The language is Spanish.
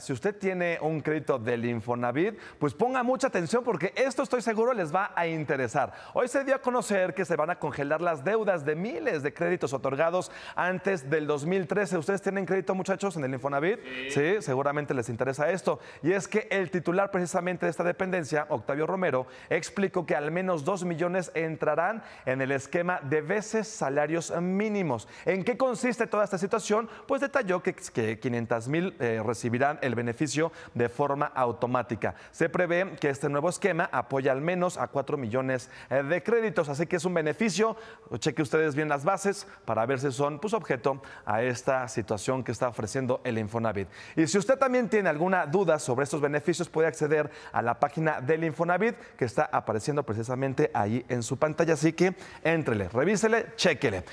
Si usted tiene un crédito del Infonavit, pues ponga mucha atención porque esto estoy seguro les va a interesar. Hoy se dio a conocer que se van a congelar las deudas de miles de créditos otorgados antes del 2013. ¿Ustedes tienen crédito, muchachos, en el Infonavit? Sí. seguramente les interesa esto. Y es que el titular precisamente de esta dependencia, Octavio Romero, explicó que al menos 2 millones entrarán en el esquema de veces salarios mínimos. ¿En qué consiste toda esta situación? Pues detalló que, 500 mil eh, recibirán el beneficio de forma automática. Se prevé que este nuevo esquema apoya al menos a 4 millones eh, de créditos, así que es un beneficio. Cheque ustedes bien las bases para ver si son pues, objeto a esta situación que está ofreciendo el Infonavit. Y si usted también tiene alguna duda sobre estos beneficios, puede acceder a la página del Infonavit que está apareciendo precisamente ahí en su pantalla. Así que entrele, revísele, chequele.